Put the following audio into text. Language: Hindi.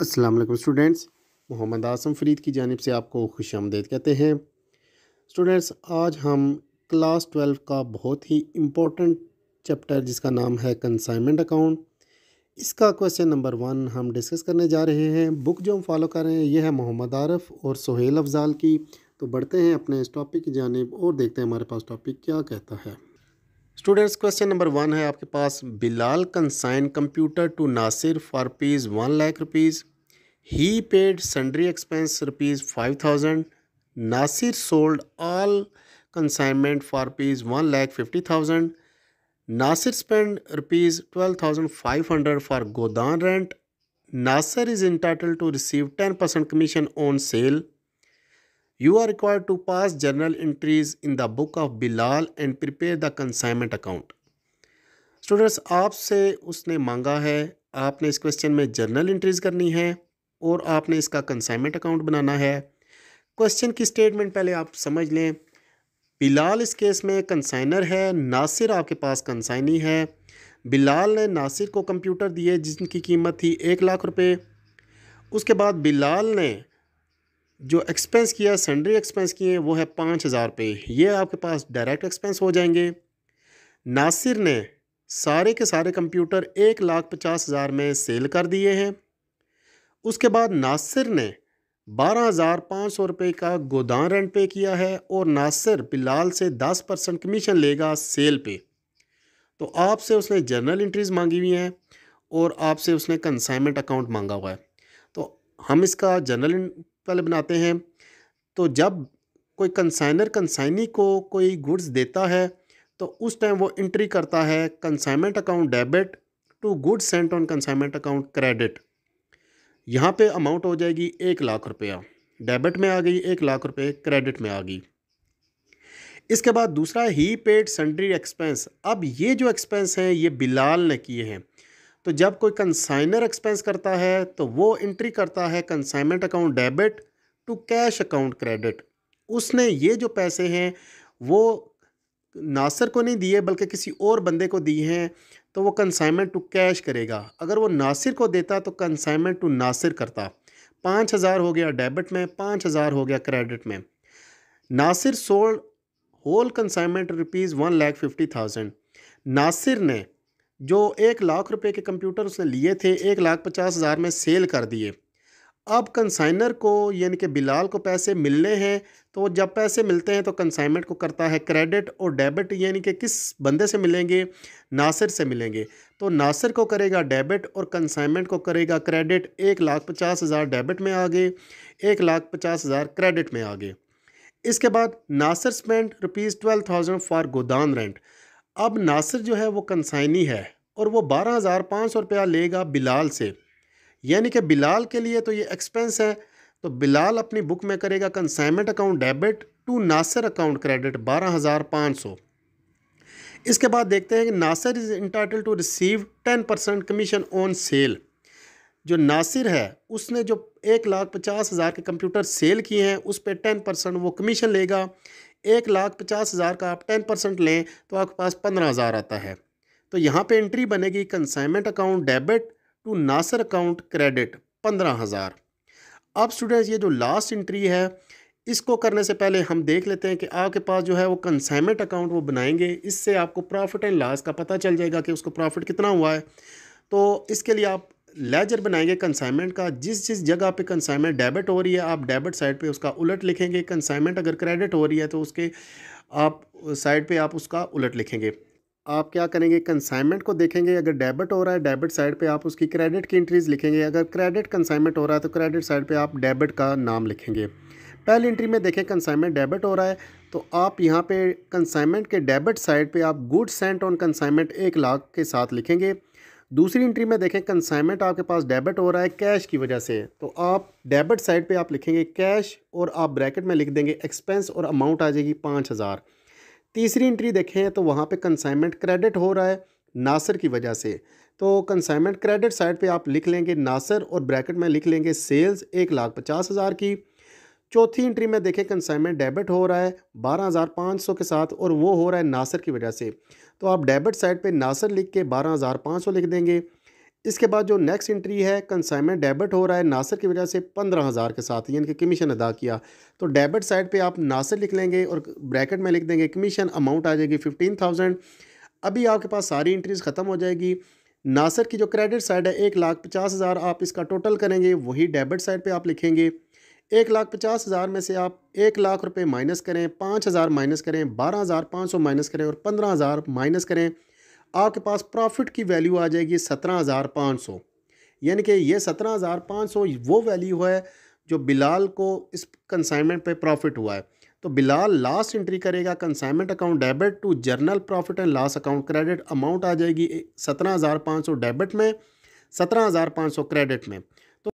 असलम स्टूडेंट्स मोहम्मद आसम फरीद की जानब से आपको खुश आमदेद कहते हैं स्टूडेंट्स आज हम क्लास ट्वेल्व का बहुत ही इम्पोर्टेंट चैप्टर जिसका नाम है कंसाइनमेंट अकाउंट इसका क्वेश्चन नंबर वन हम डिस्कस करने जा रहे हैं बुक जो हम फॉलो कर रहे हैं यह है मोहम्मद आरफ और सोहेल अफजाल की तो बढ़ते हैं अपने इस टॉपिक की जानब और देखते हैं हमारे पास टॉपिक क्या कहता है स्टूडेंट्स क्वेश्चन नंबर वन है आपके पास Bilal consign computer to Nasir for piece one lakh rupees he paid sundry expense rupees five thousand Nasir sold all consignment for piece one lakh fifty thousand Nasir spend rupees twelve thousand five hundred for godown rent Nasir is entitle to receive ten percent commission on sale you are required to pass journal entries in the book of Bilal and prepare the consignment account students आपसे उसने मांगा है आपने इस क्वेश्चन में जर्नल इंट्रीज़ करनी है और आपने इसका कंसाइनमेंट अकाउंट बनाना है क्वेश्चन की स्टेटमेंट पहले आप समझ लें बिलाल इस केस में कंसाइनर है नासिर आपके पास कंसाइनी है बिलाल ने नासिर को कंप्यूटर दिए जिनकी कीमत थी एक लाख रुपए उसके बाद बिलाल ने जो एक्सपेंस किया सेंडरी एक्सपेंस किए वो है पाँच हज़ार रुपये ये आपके पास डायरेक्ट एक्सपेंस हो जाएंगे नासिर ने सारे के सारे कंप्यूटर एक लाख पचास हज़ार में सेल कर दिए हैं उसके बाद नासिर ने बारह हज़ार पाँच सौ रुपये का गोदाम रेंट पे किया है और नासिर बिलाल से दस परसेंट कमीशन लेगा सेल पे तो आपसे उसने जनरल इंट्रीज़ मांगी हुई हैं और आपसे उसने कंसाइनमेंट अकाउंट मांगा हुआ है तो हम इसका जनरल पहले बनाते हैं तो जब कोई कंसाइनर कंसाइनी को कोई गुड्स देता है तो उस टाइम वो इंट्री करता है consignment account debit to goods sent on consignment account credit यहाँ पे अमाउंट हो जाएगी एक लाख रुपया डेबिट में आ गई एक लाख रुपये क्रेडिट में आ गई इसके बाद दूसरा ही पेड सेंड्री एक्सपेंस अब ये जो एक्सपेंस हैं ये बिलाल ने किए हैं तो जब कोई कंसाइनर एक्सपेंस करता है तो वो एंट्री करता है consignment account debit to cash account credit उसने ये जो पैसे हैं वो नासर को नहीं दिए बल्कि किसी और बंदे को दिए हैं तो वो कंसाइनमेंट टू कैश करेगा अगर वो नासिर को देता तो कंसाइनमेंट टू नासिर करता पाँच हज़ार हो गया डेबिट में पाँच हज़ार हो गया क्रेडिट में Nasir sold whole consignment rupees one lakh fifty thousand Nasir ने जो एक लाख रुपए के कंप्यूटर उसने लिए थे एक लाख पचास हज़ार में सेल कर दिए अब कंसाइनर को यानी कि बिलाल को पैसे मिलने हैं तो जब पैसे मिलते हैं तो कंसाइनमेंट को करता है क्रेडिट और डेबिट यानी कि किस बंदे से मिलेंगे नासिर से मिलेंगे तो नासिर को करेगा डेबिट और कंसाइनमेंट को करेगा क्रेडिट एक लाख पचास हज़ार डेबिट में आगे एक लाख पचास हज़ार क्रेडिट में आगे इसके बाद Nasir spend rupees twelve thousand for godown rent अब नासिर जो है वो कंसाइनी है और वो बारह हज़ार पाँच सौ रुपया लेगा बिलाल से यानी कि बिलाल के लिए तो ये एक्सपेंस है तो बिलाल अपनी बुक में करेगा consignment account debit to Nasir account credit बारह हज़ार पाँच सौ इसके बाद देखते हैं कि Nasir is entitle to receive ten percent commission on sale जो नासिर है उसने जो एक लाख पचास हज़ार के कंप्यूटर सेल किए हैं उस पर टेन परसेंट वो कमीशन लेगा एक लाख पचास हज़ार का आप टेन परसेंट लें तो आपके पास पंद्रह हज़ार आता है तो यहाँ पे एंट्री बनेगी consignment account debit to Nasar account credit पंद्रह हज़ार अब स्टूडेंट्स ये जो लास्ट एंट्री है इसको करने से पहले हम देख लेते हैं कि आपके पास जो है वो कंसाइनमेंट अकाउंट वो बनाएंगे इससे आपको प्रॉफिट एंड लॉस का पता चल जाएगा कि उसको प्रॉफिट कितना हुआ है तो इसके लिए आप लेजर बनाएंगे कंसाइनमेंट का जिस जिस जगह पे कंसाइनमेंट डेबिट हो रही है आप डेबिट साइड पे उसका उलट लिखेंगे कंसाइनमेंट अगर क्रेडिट हो रही है तो उसके आप साइड पे आप उसका उलट लिखेंगे आप क्या करेंगे कंसाइनमेंट को देखेंगे अगर डेबिट हो रहा है डेबिट साइड पे आप उसकी क्रेडिट की इंट्रीज लिखेंगे अगर क्रेडिट कंसाइनमेंट हो रहा है तो क्रेडिट साइड पर आप डेबिट का नाम लिखेंगे पहली इंट्री में देखें कंसाइनमेंट डेबिट हो रहा है तो आप यहाँ पर कंसाइनमेंट के डेबिट साइड पर आप गुड सेंट ऑन कंसाइनमेंट एक लाख के साथ लिखेंगे दूसरी इंट्री में देखें कंसाइनमेंट आपके पास डेबिट हो रहा है कैश की वजह से तो आप डेबिट साइड पे आप लिखेंगे कैश और आप ब्रैकेट में लिख देंगे एक्सपेंस और अमाउंट आ जाएगी पाँच हज़ार तीसरी इंट्री देखें तो वहाँ पे कंसाइनमेंट क्रेडिट हो रहा है नासर की वजह से तो कंसाइनमेंट क्रेडिट साइड पर आप लिख लेंगे नासर और ब्रैकेट में लिख लेंगे सेल्स एक लाख पचास हज़ार की चौथी एंट्री में देखें कंसाइनमेंट डेबिट हो रहा है बारह हज़ार पाँच सौ के साथ और वो हो रहा है नासर की वजह से तो आप डेबिट साइड पे नासर लिख के बारह हज़ार पाँच सौ लिख देंगे इसके बाद जो नेक्स्ट एंट्री है कंसाइनमेंट डेबिट हो रहा है नासर की वजह से पंद्रह हज़ार के साथ यानी कि कमीशन अदा किया तो डेबिट साइड पर आप नासर लिख लेंगे और ब्रैकेट में लिख देंगे कमीशन अमाउंट आ जाएगी फिफ्टीन थाउजेंड अभी आपके पास सारी एंट्रीज ख़त्म हो जाएगी नासर की जो क्रेडिट साइड है एक लाख पचास हज़ार आप इसका टोटल करेंगे वही डेबिट साइड पर आप लिखेंगे एक लाख पचास हज़ार में से आप एक लाख रुपए माइनस करें पाँच हज़ार माइनस करें बारह हज़ार पाँच सौ माइनस करें और पंद्रह हज़ार माइनस करें आपके पास प्रॉफिट की वैल्यू आ जाएगी सत्रह हज़ार पाँच सौ यानी कि ये सत्रह हज़ार पाँच सौ वो वैल्यू है जो बिलाल को इस कंसाइनमेंट पे प्रॉफिट हुआ है तो बिलाल लास्ट एंट्री करेगा consignment account debit to journal profit and last account credit amount आ जाएगी सत्रह हज़ार पाँच सौ डेबिट में सत्रह हज़ार पाँच सौ क्रेडिट में